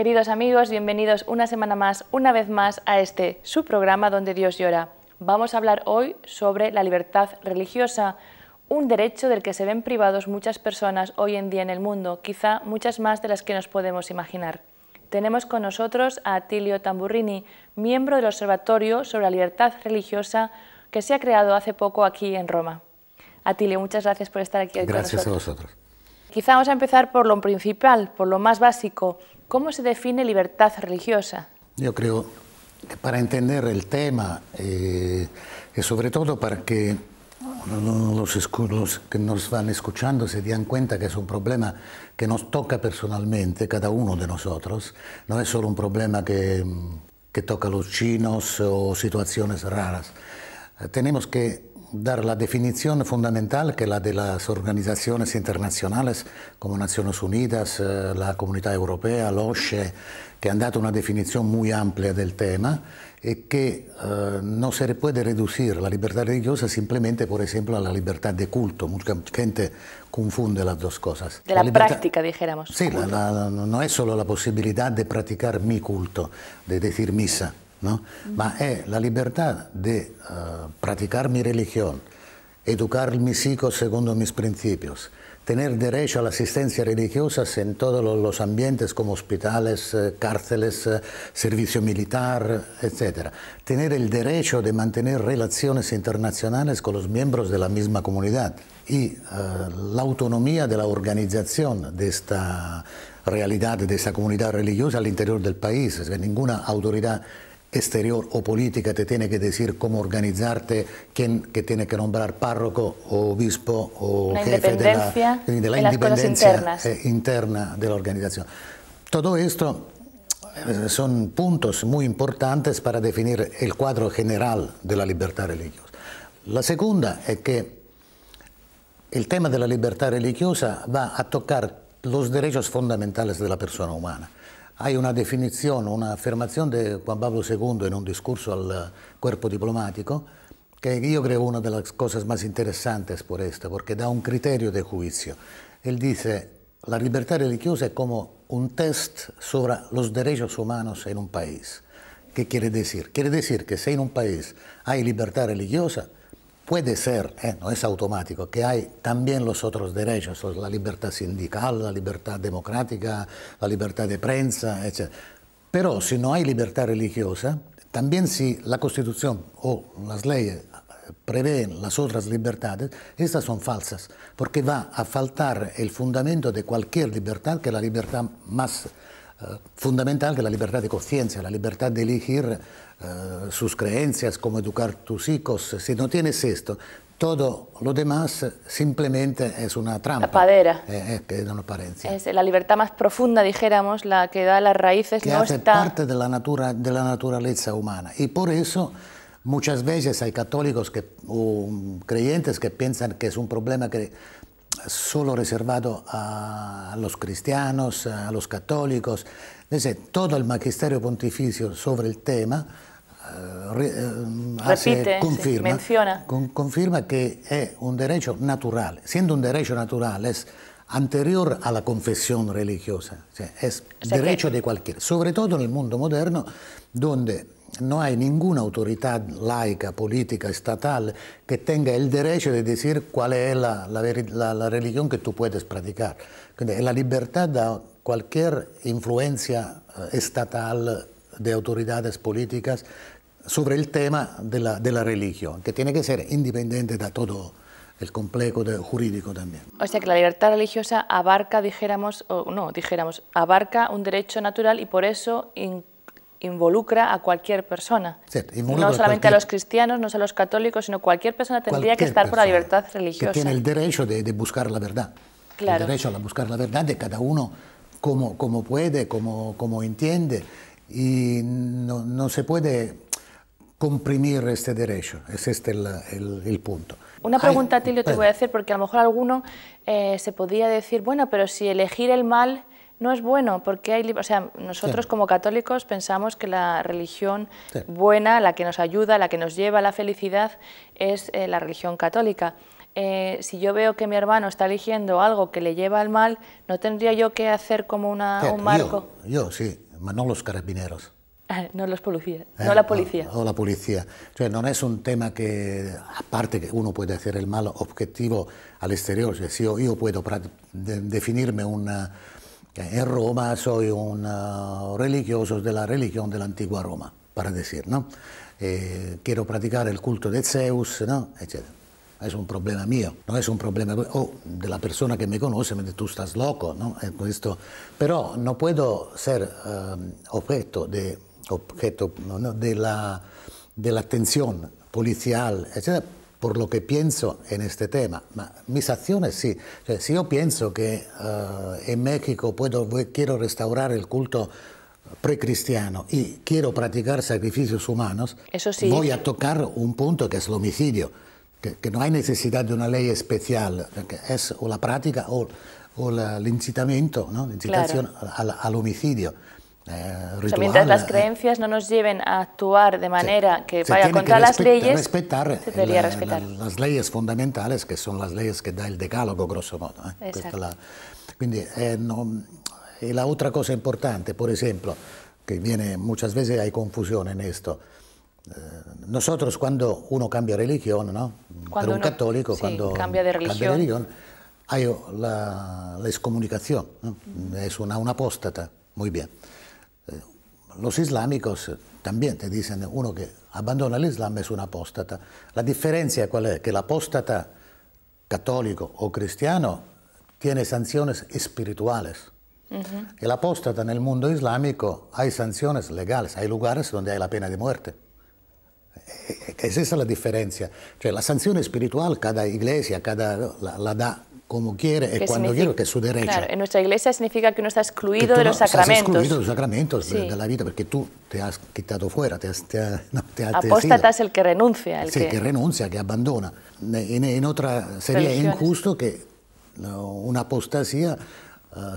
Queridos amigos, bienvenidos una semana más, una vez más, a este su programa donde Dios llora. Vamos a hablar hoy sobre la libertad religiosa, un derecho del que se ven privados muchas personas hoy en día en el mundo, quizá muchas más de las que nos podemos imaginar. Tenemos con nosotros a Atilio Tamburrini, miembro del Observatorio sobre la Libertad Religiosa que se ha creado hace poco aquí en Roma. Atilio, muchas gracias por estar aquí gracias con nosotros. a vosotros. Quizá vamos a empezar por lo principal, por lo más básico. ¿Cómo se define libertad religiosa? Yo creo que para entender el tema y eh, sobre todo para que los, que nos van escuchando se den cuenta que es un problema que nos toca personalmente, cada uno de nosotros, no es solo un problema que, que toca a los chinos o situaciones raras. Tenemos que dar la definición fundamental que la de las organizaciones internacionales como Naciones Unidas, eh, la Comunidad Europea, la OSCE, que han dado una definición muy amplia del tema y eh, que eh, no se puede reducir la libertad religiosa simplemente, por ejemplo, a la libertad de culto. Mucha gente confunde las dos cosas. De la, práctica, dijéramos. Sí, no es solo la posibilidad de practicar mi culto, de decir misa ¿no? es eh, la libertad de eh, practicar mi religión, educar mis hijos según mis principios, tener derecho a la asistencia religiosa en todos los ambientes como hospitales, eh, cárceles, servicio militar, etc. Tener el derecho de mantener relaciones internacionales con los miembros de la misma comunidad y la autonomía de la organización de esta realidad, de esta comunidad religiosa al interior del país. ninguna autoridad exterior o política te tiene que decir cómo organizarte, quién que tiene que nombrar párroco o obispo o jefe de la, independencia eh, interna de la organización. Todo esto eh, son puntos muy importantes para definir el cuadro general de la libertad religiosa. La segunda es que el tema de la libertad religiosa va a tocar los derechos fundamentales de la persona humana. Hai una definizione, un'affermazione di Juan Pablo II in un discorso al corpo diplomatico che io credo una delle cose più interessanti per questo, perché dà un criterio di giudizio. Él dice, la libertà religiosa è come un test sopra los derechos humanos in un paese. Che vuol dire? Quiere dire che se in un paese hai libertà religiosa, puede ser, eh, no es automático, que hay también los otros derechos, la libertad sindical, la libertad democrática, la libertad de prensa, etc. Pero si no hay libertad religiosa, también si la Constitución o las leyes eh, prevén las otras libertades, estas son falsas, porque va a faltar el fundamento de cualquier libertad, que es la libertad más eh, fundamental que la libertad de conciencia, la libertad de elegir eh, sus creencias, cómo educar tus hijos. Si no tienes esto, todo lo demás simplemente es una trampa. La padera. es, eh, una apariencia. Es la libertad más profunda, dijéramos, la que da las raíces. Que hace parte de la, natura, de la naturaleza humana. Y por eso... Muchas veces hay católicos que, o mm, creyentes que piensan que es un problema que solo reservado a los cristianos, a los católicos. todo el magisterio pontificio sobre el tema eh, eh, confirma, que es un derecho natural, siendo un derecho natural, es anterior a la confesión religiosa, es derecho de cualquiera, sobre todo en el mundo moderno, donde no hay ninguna autoridad laica, política, estatal que tenga el derecho de decir cuál es la, la, religión que tú puedes practicar. La libertad da cualquier influencia eh, estatal de autoridades políticas sobre el tema de la, religión, que tiene que ser independiente de todo el complejo jurídico también. O sea que la libertad religiosa abarca, dijéramos, o no, dijéramos, abarca un derecho natural y por eso incluye involucra a cualquier persona. no solamente a, los cristianos, no solo a los católicos, sino cualquier persona tendría que estar por la libertad religiosa. Que tiene el derecho de, buscar la verdad. El derecho a buscar la verdad de cada uno como, como puede, como, como entiende. Y no, se puede comprimir este derecho. Ese es el, este el, el punto. Una pregunta, Tilio, te voy a hacer, porque a lo mejor alguno eh, se podría decir, bueno, pero si elegir el mal no es bueno, porque hay, o sea, nosotros como católicos pensamos que la religión buena, la que nos ayuda, la que nos lleva a la felicidad, es eh, la religión católica. Eh, si yo veo que mi hermano está eligiendo algo que le lleva al mal, ¿no tendría yo que hacer como un marco? Yo, sí, pero no los carabineros. Ah, no los policías, eh, no la policía. O, la policía. no es un tema que, aparte que uno puede hacer el mal objetivo al exterior, o si yo, yo puedo definirme una, in eh, Roma sono un eh, religioso della religione dell'antica Roma, per dire, no? E quiero praticare il culto di Zeus, no? eccetera. È un problema mio, non è un problema oh, della persona che mi conosce, mi dice tu stai loco, no? Questo, però non posso essere um, oggetto, de, oggetto no? dell'attenzione poliziale, eccetera, por lo que pienso en este tema. Mis acciones sí. si yo pienso que ah, en México quiero restaurar el culto precristiano y quiero practicar sacrificios humanos, voy a tocar un punto que es el homicidio, que, no hay necesidad de una ley especial, que es o la práctica o, el incitamiento, al, homicidio. Eh, mientras las eh, creencias no nos lleven a actuar de manera que vaya contra las leyes, respetar, se debería respetar. las leyes fundamentales, que son las leyes que da el decálogo, grosso modo. Eh, la, y la otra cosa importante, por ejemplo, que viene muchas veces hay confusión en esto. nosotros cuando uno cambia religión, ¿no? Cuando un católico cuando cambia de religión, hay la, excomunicación, es una, un apóstata, muy bien. Los islámicos también te dicen, uno que abandona el Islam es un apóstata. La diferencia cuál es? Que el apóstata católico o cristiano tiene sanciones espirituales. y El apóstata en el mundo islámico hay sanciones legales, hay lugares donde hay la pena de muerte. E, e, e, esa Es la diferencia. la sanción espiritual cada iglesia, cada la da como quiere, y cuando quiere, que es su derecho. Claro, en nuestra iglesia significa que uno está excluido de los sacramentos. Estás excluido de los sacramentos de, la vida, porque tú te has quitado fuera, te has, Apóstata es el que renuncia. El sí, que... que... renuncia, que abandona. En, otra, sería injusto que una apostasía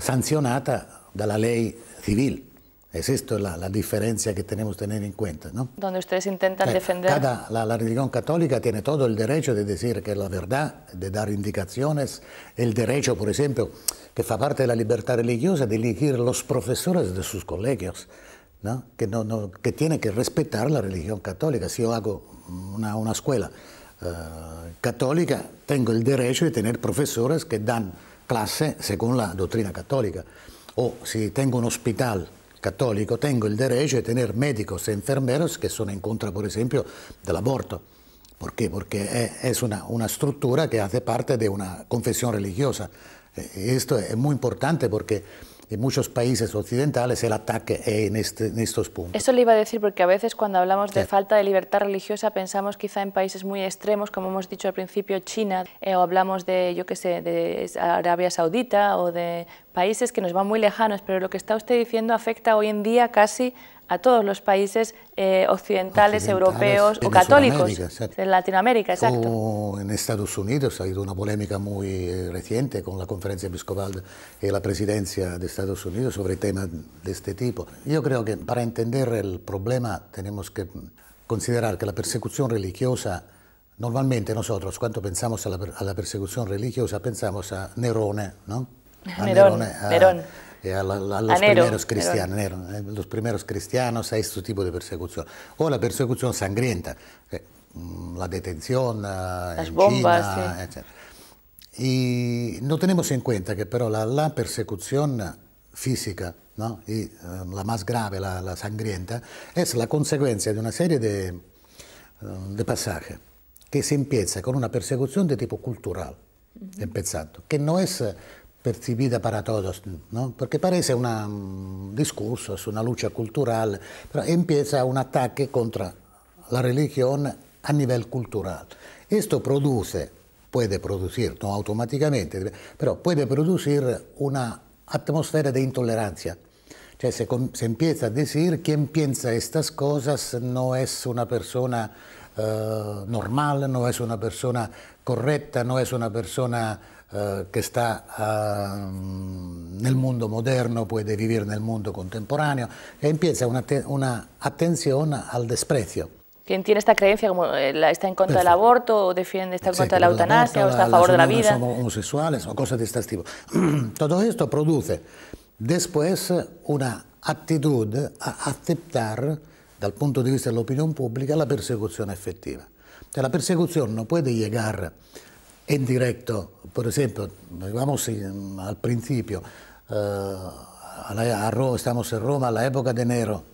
sancionada ah, sancionata de la ley civil. Es esto la, diferencia que tenemos que tener en cuenta, ¿no? Donde ustedes intentan defender... Cada, la, religión católica tiene todo el derecho de decir que es la verdad, de dar indicaciones, el derecho, por ejemplo, que fa parte de la libertad religiosa, de elegir los profesores de sus colegios, Que, no, que tiene que respetar la religión católica. Si yo hago una, una escuela eh, católica, tengo el derecho de tener profesores que dan clase según la doctrina católica. O si tengo un hospital Católico tengo el derecho de tener médicos e enfermeros que son en contra, por ejemplo, del aborto. ¿Por qué? Porque eh, es una, una estructura que hace parte de una confesión religiosa. Eh, esto es muy importante porque muchos países occidentales el ataque este, en, estos puntos. Eso le iba a decir porque a veces cuando hablamos de falta de libertad religiosa pensamos quizá en países muy extremos, como hemos dicho al principio, China, eh, o hablamos de, yo qué sé, de Arabia Saudita o de países que nos van muy lejanos, pero lo que está usted diciendo afecta hoy en día casi a todos los países eh, occidentales, europeos o católicos en Latinoamérica, exacto. en Estados Unidos ha habido una polémica muy eh, reciente con la conferencia episcopal y la presidencia de Estados Unidos sobre temas de este tipo. Yo creo que para entender el problema tenemos que considerar que la persecución religiosa Normalmente nosotros cuando pensamos a la, a la persecución religiosa pensamos a Nerón ¿no? Nerón. Eh, a, eh, los, primeros cristianos, a este tipo de persecución. O la persecución sangrienta, eh, mm, la detención, ah, las en bombas, Y no tenemos en cuenta que pero la, la persecución física, ¿no? la más grave, la, sangrienta, es la consecuencia de una serie de, pasajes que se empieza con una persecución de tipo cultural, empezando, que no es percibida para todos, ¿no? pare parece un discorso su una luce culturale, però empieza un ataque contro la religione a livello culturale. Questo produce, può producir, non automaticamente, però può producir una atmósfera de intolerancia. Cioè, se, se empieza a decir chi piensa queste cose non è una persona eh, normal, no es una persona corretta, non è una persona Eh, que está en eh, el mundo moderno, puede vivir en el mundo contemporáneo e empieza una, atención al desprecio. ¿Quién tiene esta creencia? Eh, ¿Está en contra del aborto? ¿O defiende, está en contra de la eutanasia? está a favor de la vida? Somos homosexuales o cosas de este tipo. Todo esto produce después una actitud a aceptar, dal punto de vista de la opinión pública, la persecución efectiva. la persecución no puede llegar en directo. Por ejemplo, vamos al principio, eh, estamos en Roma, a la época de Nero.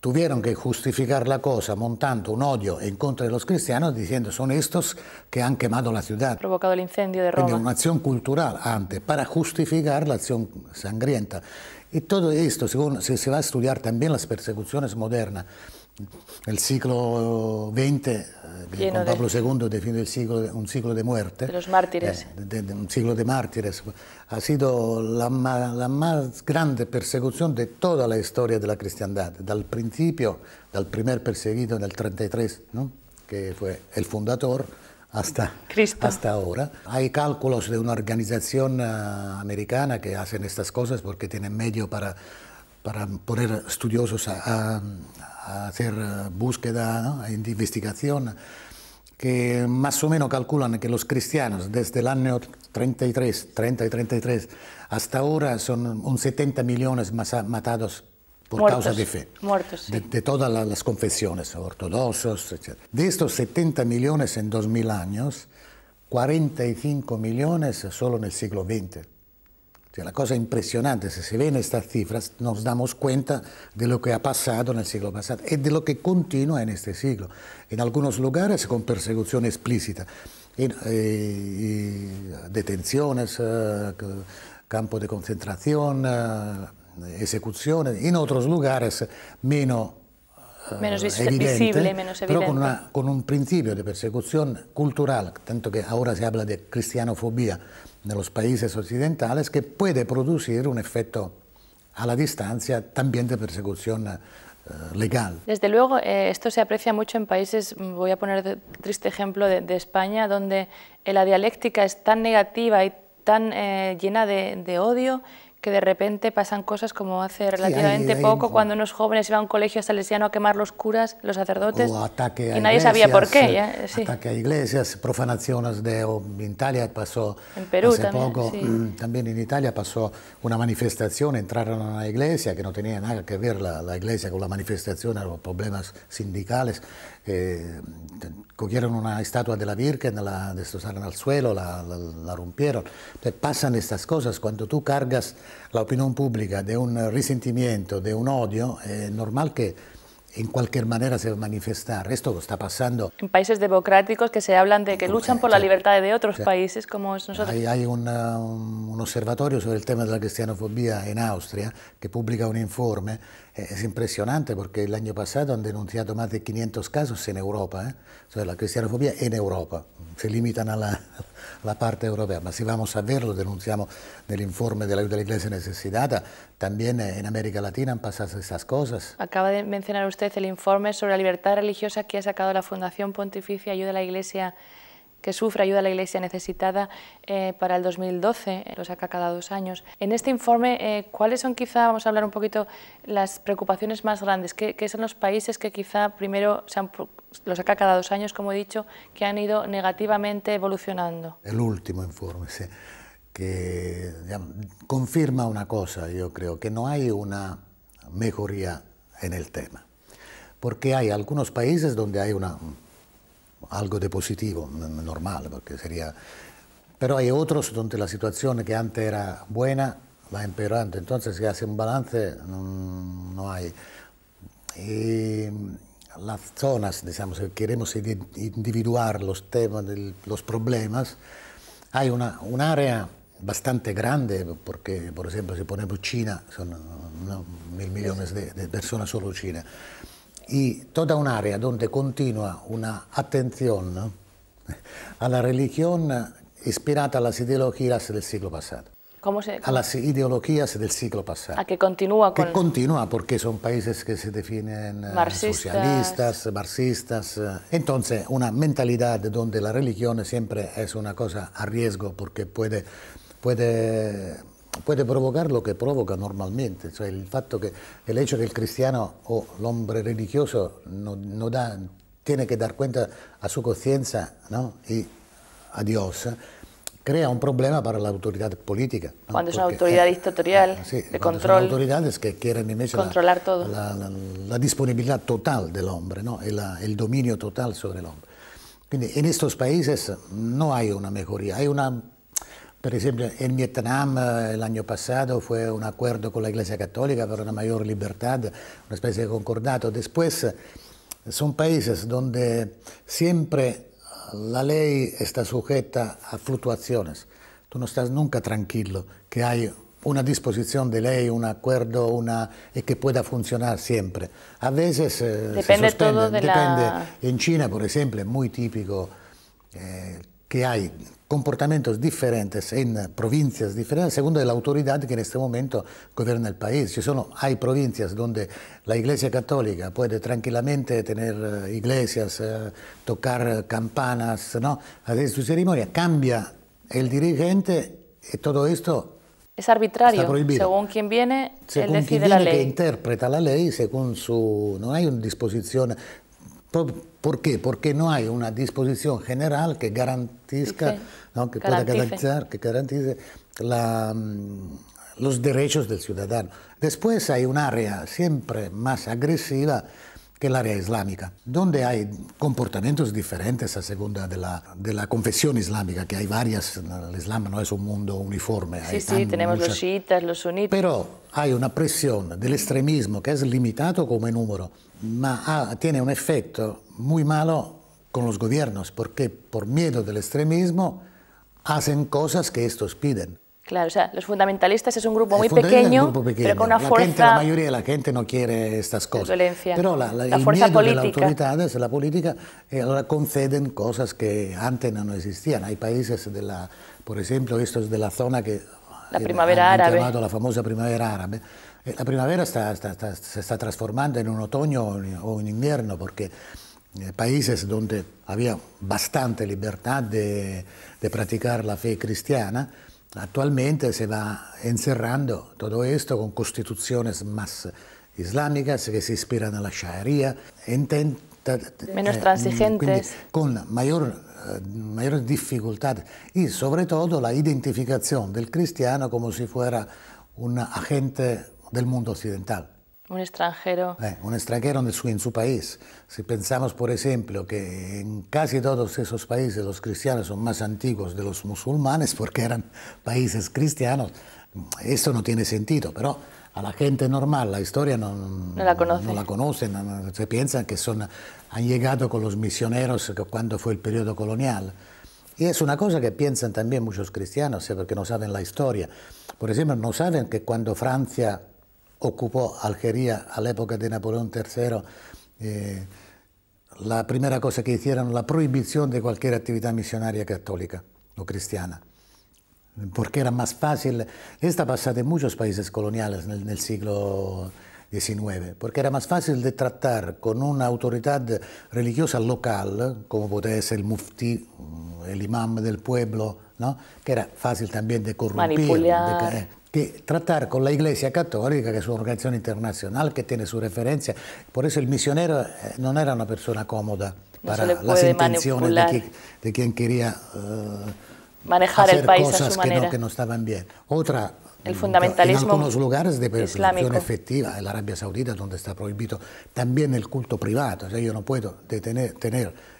tuvieron que justificar la cosa montando un odio en contra de los cristianos diciendo son estos que han quemado la ciudad. Provocado el incendio de Roma. una acción cultural antes para justificar la acción sangrienta. Y todo esto, según, se, se va a estudiar también las persecuciones modernas el siglo XX, Pablo II define el siglo, un siglo de muerte. De los mártires. Eh, un siglo de mártires. Ha sido la, la, más grande persecución de toda la historia de la cristiandad, dal principio, del primer perseguido en el 33, ¿no? que fue el fundador, hasta, hasta ahora. Hay cálculos de una organización eh, americana que hacen estas cosas porque tienen medio para, para poner estudiosos a hacer eh, búsqueda, ¿no? investigación, que más o menos calculan que los cristianos desde el año 33, 30 y 33 hasta ahora son un 70 millones más matados por causa de fe, muertos, sí. de, de, todas las confesiones, ortodoxos, etc. De estos 70 millones en 2000 años, 45 millones solo en el siglo XX la cosa impresionante, si se ven estas cifras, nos damos cuenta de lo que ha pasado en el siglo pasado y de lo que continúa en este siglo. En algunos lugares con persecución explícita, eh, detenciones, eh, campos de concentración, eh, ejecuciones, en otros lugares menos Pero con, con, un principio de persecución cultural, tanto que ahora se habla de cristianofobia de los países occidentales que puede producir un efecto a la distancia también de persecución eh, legal. Desde luego, eh, esto se aprecia mucho en países, mm, voy a poner el triste ejemplo de, España, donde eh, la dialéctica es tan negativa y tan llena de, de, odio que de repente pasan cosas como hace relativamente poco, cuando unos jóvenes iban a un colegio salesiano a quemar los curas, los sacerdotes, o a y nadie sabía por qué. Ataque a iglesias, profanaciones de oh, En Italia pasó en Perú hace también, poco, mm, también en Italia pasó una manifestación, entraron a una iglesia que no tenía nada que ver la, iglesia con la manifestación, eran problemas sindicales, eh, cogieron una estatua de la Virgen, la destrozaron al suelo, la, rompieron. pasan estas cosas cuando tú cargas la opinión pública de un resentimiento, de un odio, es eh, normal que en cualquier manera se va a manifestar. Esto está pasando. En países democráticos que se hablan de que luchan por la libertad de otros países como es nosotros. Hay, um, un, observatorio sobre el tema de la cristianofobia en Austria que publica un informe eh, es impresionante porque el año pasado han denunciado más de 500 casos en Europa, ¿eh? sobre la cristianofobia en Europa, se limitan a la, parte europea, pero si vamos a verlo, denunciamos en el informe de la, ayuda de la Iglesia Necesitada, también eh, en América Latina han pasado esas cosas. Acaba de mencionar usted el informe sobre la libertad religiosa que ha sacado la Fundación Pontificia Ayuda a la Iglesia que sufre ayuda a la Iglesia necesitada eh, para el 2012, eh, los saca cada dos años. En este informe, eh, ¿cuáles son quizá, vamos a hablar un poquito, las preocupaciones más grandes? ¿Qué, qué son los países que quizá primero se han, saca cada dos años, como he dicho, que han ido negativamente evolucionando? El último informe, sí, que confirma una cosa, yo creo, que no hay una mejoría en el tema, porque hay algunos países donde hay una algo di positivo, normale, perché sería... Però hay otros donde la situación que antes era buena va empeorando, entonces si hace un balance no, hay. Y las zonas, digamos, si queremos individuar los temas, los problemas, hay una, un'area bastante grande, perché per esempio se poniamo Cina, sono mil millones de, de personas solo Cina, y toda un área donde continúa una atención a la religión inspirada a las ideologías del siglo pasado. ¿Cómo se...? A las ideologías del siglo pasado. A que continúa Que continúa porque son países que se definen eh, marxistas. socialistas, marxistas. Eh. Entonces, una mentalidad donde la religión siempre es una cosa a riesgo porque puede, puede puede provocar lo que provoca normalmente, el hecho que el cristiano o el hombre religioso no, tiene que dar cuenta a su conciencia ¿no? y a Dios, ¿eh? crea un problema para la autoridad política. Cuando es una autoridad dictatorial, ah, de control. autoridades que quieren controlar la, todo. La, disponibilidad total del hombre, ¿no? el, dominio total sobre el hombre. en estos países no hay una mejoría, hay una por ejemplo, en Vietnam eh, el año pasado fue un acuerdo con la Iglesia Católica para una mayor libertad, una especie de concordato. Después son países donde siempre la ley está sujeta a fluctuaciones. Tú no estás nunca tranquilo que hay una disposición de ley, un acuerdo, una y que pueda funcionar siempre. A veces eh, depende todo de En China, por ejemplo, es muy típico eh, que hay comportamientos diferentes en provincias diferentes según la autoridad que en este momento gobierna el país. Si son, hay provincias donde la Iglesia Católica puede tranquilamente tener eh, iglesias, eh, tocar eh, campanas, ¿no? hacer su ceremonia, cambia el dirigente y todo esto es arbitrario. Según quien viene, él decide quien viene la ley. que interpreta la ley, según su. No hay una disposición ¿Por qué? Porque no hay una disposición general que garantizca, que que garantice mm, los derechos del ciudadano. Después hay un área siempre más agresiva que el área islámica, donde hay comportamientos diferentes a segunda de la, confesión islámica, que hay varias, el Islam no es un mundo uniforme. Sí, sí, tenemos los chiitas, los sunitas. Pero hay una presión del extremismo que es limitado como número, pero tiene un efecto muy malo con los gobiernos, porque por miedo del extremismo hacen cosas que estos piden. Claro, o sea, los fundamentalistas es un grupo muy pequeño, pero con una la fuerza... Gente, la mayoría de la gente no quiere estas cosas. pero la, la, fuerza política. las la política, y eh, ahora conceden cosas que antes no existían. Hay países, de la, por ejemplo, esto es de la zona que... La eh, primavera árabe. Llamado la famosa primavera árabe. Eh, la primavera se está transformando en un otoño o un invierno, porque países donde había bastante libertad de, de practicar la fe cristiana, Actualmente se va encerrando todo esto con constituciones más islámicas que se inspiran a la Sharia, menos eh, con eh, mayor dificultad y sobre todo la identificación del cristiano como si fuera un agente del mundo occidental. Un extranjero. un extranjero en su, en su, país. Si pensamos, por ejemplo, que en casi todos esos países los cristianos son más antiguos de los musulmanes porque eran países cristianos, eso no tiene sentido, pero a la gente normal la historia no, la conoce, conocen, se piensan que son, han llegado con los misioneros cuando fue el periodo colonial. Y es una cosa que piensan también muchos cristianos, ¿eh? porque no saben la historia. Por ejemplo, no saben que cuando Francia ocupó a Algeria época de Napoleón III, eh, la primera cosa que hicieron, la prohibición de cualquier actividad misionaria católica o cristiana, porque era más fácil, esta pasada en muchos países coloniales en el siglo XIX, porque era más fácil de tratar con una autoridad religiosa local, como podía ser el mufti, el imam del pueblo, ¿no? que era fácil también de corromper, que tratar con la Iglesia Católica, que es una organización internacional que tiene su referencia, por eso el misionero eh, no era una persona cómoda para las intenciones de quien, quería eh, manejar hacer el país cosas su manera. Que no, que no estaban bien. Otra el fundamentalismo. En algunos lugares de persecución efectiva, en la Arabia Saudita, donde está prohibido también el culto privado. O sea, yo no puedo tener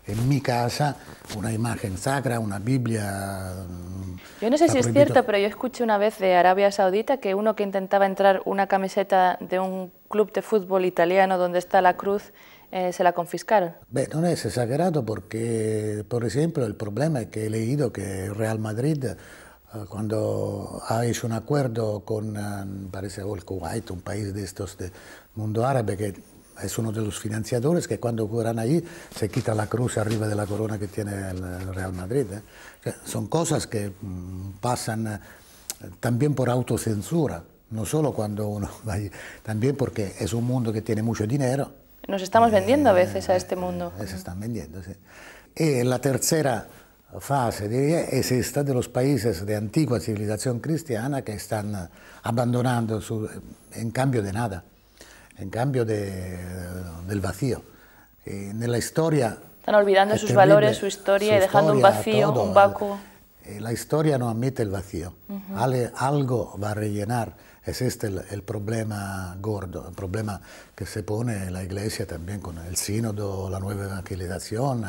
en mi casa una imagen sacra, una Biblia. Mm, yo no sé si es cierto, pero yo escuché una vez de Arabia Saudita que uno que intentaba entrar una camiseta de un club de fútbol italiano donde está la cruz eh, se la confiscaron. No es è porque, por ejemplo, el problema es que he leído que Real Madrid Ah, cuando ha hecho un acuerdo con, ah, parece, el Kuwait, un país de estos del mundo árabe, que es uno de los financiadores que cuando juegan allí se quita la cruz arriba de la corona que tiene el Real Madrid. ¿eh? son cosas que mm, pasan eh, también por autocensura, no solo cuando uno va allí, también porque es un mundo que tiene mucho dinero. Nos estamos vendiendo a eh, veces a este mundo. se están vendiendo, sí. Y la tercera fase, diría, es de los países de antigua civilización cristiana que están eh, abandonando su, eh, en cambio de nada, en cambio de, eh, del vacío. en la historia... Están olvidando sus valores, su historia, y dejando un vacío, un vacuo. La historia no admite el vacío, algo va a rellenar. Es este el, el, problema gordo, el problema que se pone la Iglesia también con el sínodo, la nueva evangelización,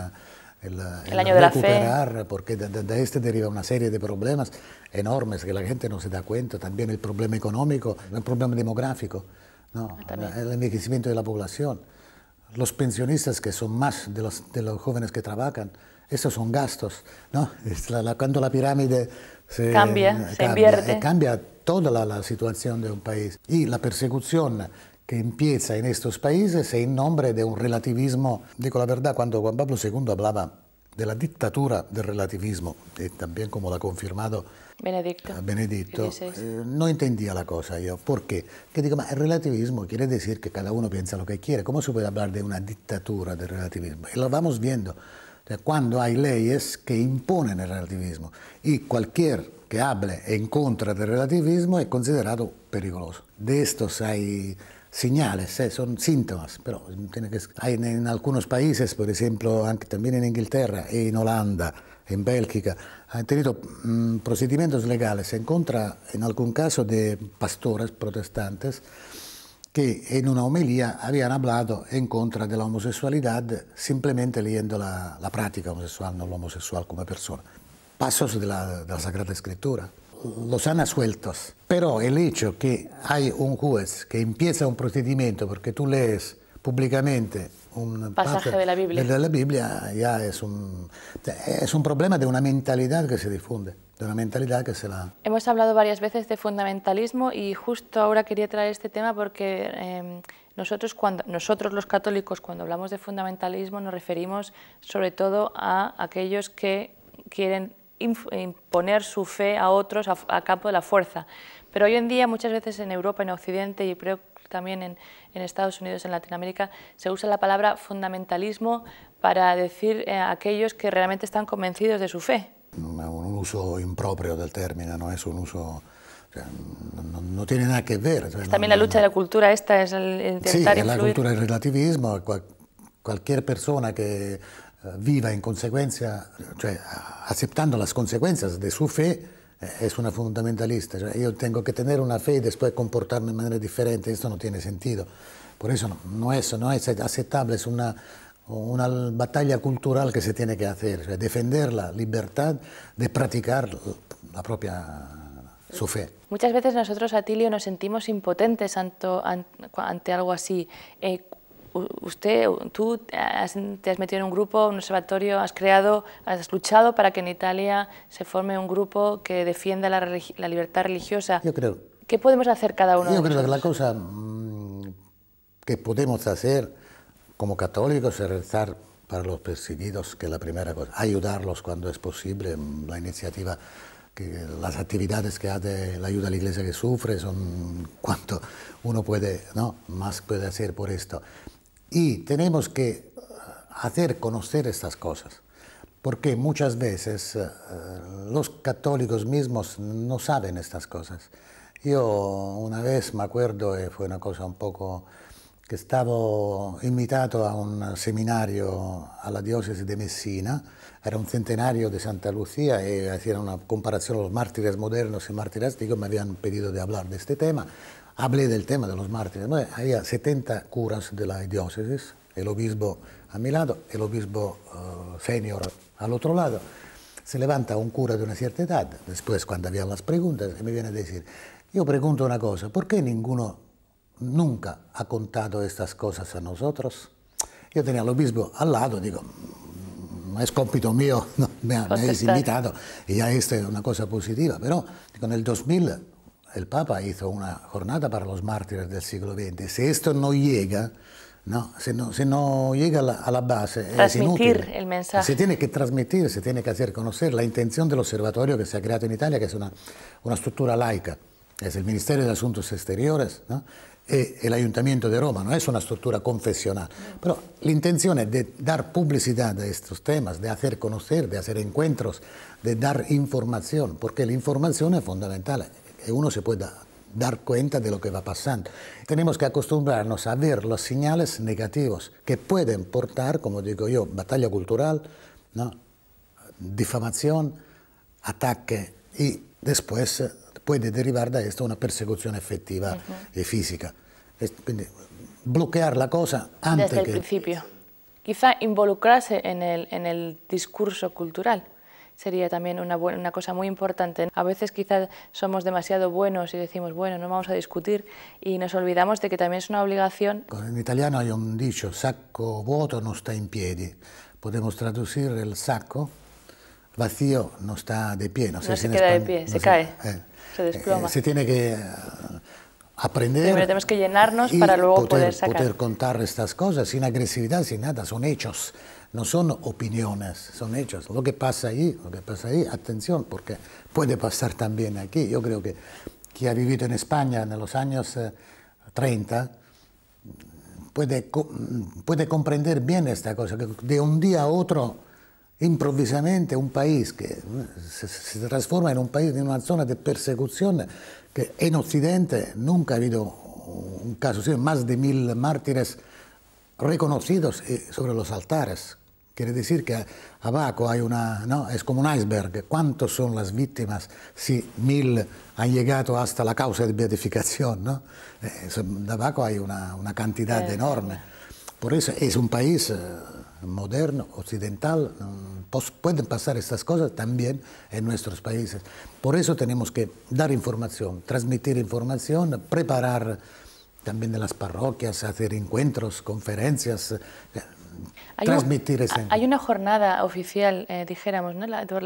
el, año de la fe. Porque de, este deriva una serie de problemas enormes que la gente no se da cuenta. También el problema económico, el problema demográfico, ¿no? Ah, el envejecimiento de la población. Los pensionistas que son más de los, de los jóvenes que trabajan, esos son gastos. ¿no? cuando la pirámide se cambia, cambia invierte. Eh, cambia toda la, la situación de un país. Y la persecución que empieza en estos países en nombre de un relativismo. Digo la verdad, cuando Juan Pablo II hablaba de la dictadura del relativismo, y eh, también como lo ha confirmado Benedicto, eh, Benedicto eh, no entendía la cosa yo. ¿Por qué? Que digo, el relativismo quiere decir que cada uno piensa lo que quiere. ¿Cómo se puede hablar de una dictadura del relativismo? Y lo vamos viendo. Cuando hay leyes que imponen el relativismo y cualquier que hable en contra del relativismo es considerado peligroso. De estos hay señales, eh, son síntomas, pero tiene que, en, algunos países, por ejemplo, también en Inglaterra, en Holanda, en Bélgica, han tenido mm, procedimientos legales en contra, en algún caso, de pastores protestantes que en una homilía habían hablado en contra de la homosexualidad simplemente leyendo la, práctica homosexual, no lo homosexual como persona. Pasos de la Sagrada Escritura los han sueltos Pero el hecho que hay un juez que empieza un procedimiento porque tú lees públicamente un pasaje de la Biblia, ya es un, es un problema de una mentalidad que se difunde, de una mentalidad que se la... Hemos hablado varias veces de fundamentalismo y justo ahora quería traer este tema porque... Em, nosotros, cuando, nosotros los católicos, cuando hablamos de fundamentalismo, nos referimos sobre todo a aquellos que quieren imponer su fe a otros a, campo de la fuerza. Pero hoy en día muchas veces en Europa, en Occidente y creo también en, Estados Unidos, en Latinoamérica, se usa la palabra fundamentalismo para decir eh, a aquellos que realmente están convencidos de su fe. Mm, un uso impropio del término, no es un uso... no, tiene nada que ver. Pues también la lucha de la cultura esta, es el intentar Sí, influir. la cultura del relativismo, cualquier persona que viva en consecuencia, aceptando las consecuencias de su fe, eh, es una fundamentalista. yo tengo que tener una fe y después comportarme de manera diferente, esto no tiene sentido. Por eso no, es, no es aceptable, es una, una batalla cultural que se tiene que hacer, defender la libertad de practicar la propia su fe. Muchas veces nosotros, Atilio, nos sentimos impotentes ante, ante algo así. Eh, usted, tú te has metido en un grupo, un observatorio, has creado, has luchado para que en Italia se forme un grupo que defienda la, libertad religiosa. Yo creo. ¿Qué podemos hacer cada uno? Yo creo que la cosa mm, que podemos hacer como católicos es rezar para los perseguidos, que es la primera cosa, ayudarlos cuando es posible, la iniciativa las actividades que hace la ayuda a la iglesia que sufre son cuanto uno puede, ¿no? Más puede hacer por esto. Y tenemos que eh, hacer conocer estas cosas, porque muchas veces eh, los católicos mismos no saben estas cosas. Yo una vez me acuerdo, eh, fue una cosa un poco que estaba invitado a un seminario a la diócesis de Messina, era un centenario de Santa Lucía y hacían una comparación, a los mártires modernos y mártires antiguos, me habían pedido de hablar de este tema hablé del tema de los mártires. había 70 curas de la diócesis, el obispo a mi lado, el obispo eh, senior al otro lado. Se levanta un cura de una cierta edad, después cuando había las preguntas, me viene a decir, yo pregunto una cosa, ¿por qué ninguno nunca ha contado estas cosas a nosotros? Yo tenía al obispo al lado, digo, mm, no es compito mío, me, habéis invitado y ya esta es una cosa positiva, pero en el 2000 el Papa hizo una jornada para los mártires del siglo XX. Si esto no llega, no, si no, llega a la, base, es inútil. el mensaje. Se tiene que transmitir, se tiene que hacer conocer la intención del observatorio que se ha creado en Italia, que es una, una estructura laica, es el Ministerio de Asuntos Exteriores ¿no? E el Ayuntamiento de Roma, no es una estructura confesional. Pero la intención es de dar publicidad a estos temas, de hacer conocer, de hacer encuentros, de dar información, porque la información es fundamental uno se puede dar cuenta de lo que va pasando. Tenemos que acostumbrarnos a ver los señales negativos que pueden portar, como digo yo, batalla cultural, difamación, ataque y después eh, puede derivar de esto una persecución efectiva y física. bloquear la cosa antes Desde el principio. Quizá involucrarse en el, en el discurso cultural sería también una, buena, una cosa muy importante. A veces quizás somos demasiado buenos y decimos, bueno, no vamos a discutir y nos olvidamos de que también es una obligación. En italiano hay un dicho, saco vuoto no está en pie. Podemos traducir el saco vacío no está de pie. No, se queda de pie, se, cae, eh, se desploma. Eh, se tiene que eh, aprender. Primero tenemos que llenarnos para luego poder, poder contar estas cosas sin agresividad, sin nada, son hechos no son opiniones, son hechos. Lo que pasa ahí, lo que pasa ahí, atención, porque puede pasar también aquí. Yo creo que quien ha vivido en España en los años 30 eh, mm, puede, comprender bien esta cosa, que de un día a otro, improvisamente, un país que mm, se, transforma en un país, en una zona de persecución, que en Occidente nunca ha habido un caso, más de mil mártires reconocidos eh, sobre los altares, Quiere decir que abajo hay una, ¿no? es como un iceberg. cuántos son las víctimas si mil han llegado hasta la causa de beatificación? ¿no? Eh, abajo hay una, cantidad enorme. Por eso es un país eh, moderno, occidental. Mm, pueden pasar estas cosas también en nuestros países. Por eso tenemos que dar información, transmitir información, preparar también de las parroquias, hacer encuentros, conferencias. Eh, hay una jornada oficial, eh, dijéramos,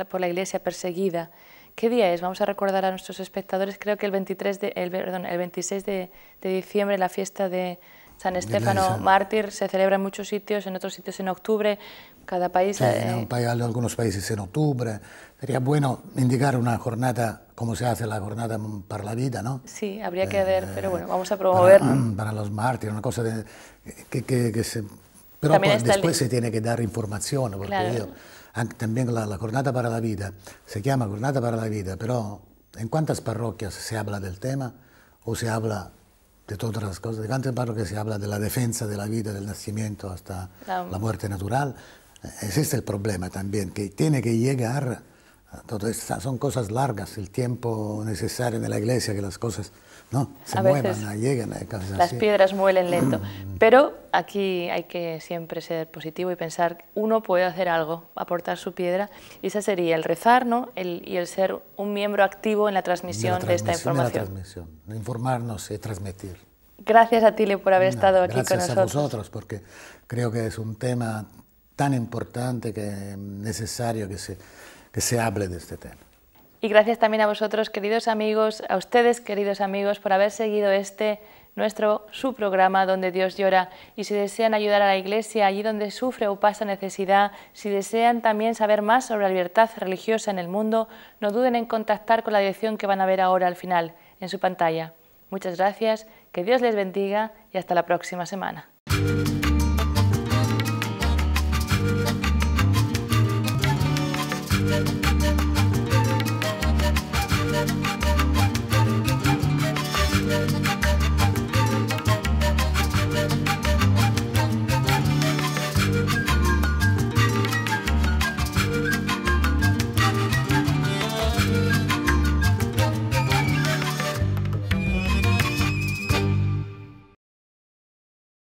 por, la, Iglesia perseguida. ¿Qué día es? Vamos a recordar a nuestros espectadores, creo que el, 23 de, el, perdón, el 26 de, diciembre, la fiesta de San Estefano Mártir se celebra en muchos sitios, en otros sitios en octubre, cada país... Sí, en eh, algunos países en octubre. Sería bueno indicar una jornada, como se hace la jornada para la vida, ¿no? Sí, habría que eh, ver, pero bueno, vamos a promover... Para, los mártires, una cosa de, que se pero después se tiene que dar información, porque también la, la, Jornada para la Vida, se llama Jornada para la Vida, pero ¿en cuántas parroquias se habla del tema o se habla de todas las cosas? ¿De cuántas parroquias se habla de la defensa de la vida, del nacimiento hasta la muerte natural? es el problema también, que tiene que llegar, son cosas largas, el tiempo necesario en la iglesia, que las cosas ¿no? Se a veces Las piedras muelen lento. Pero aquí hay que siempre ser positivo y pensar, uno puede hacer algo, aportar su piedra, y ese sería el rezar ¿no? y el ser un miembro activo en la transmisión de, esta información. transmisión, informarnos y eh, transmitir. Gracias a Tile por haber estado aquí con nosotros. Gracias a vosotros, porque creo que es un tema tan importante que es necesario que se, que se hable de este tema. Y gracias también a vosotros, queridos amigos, a ustedes, queridos amigos, por haber seguido este nuestro su programa donde Dios llora y si desean ayudar a la Iglesia allí donde sufre o pasa necesidad, si desean también saber más sobre la libertad religiosa en el mundo, no duden en contactar con la dirección que van a ver ahora al final en su pantalla. Muchas gracias, que Dios les bendiga y hasta la próxima semana.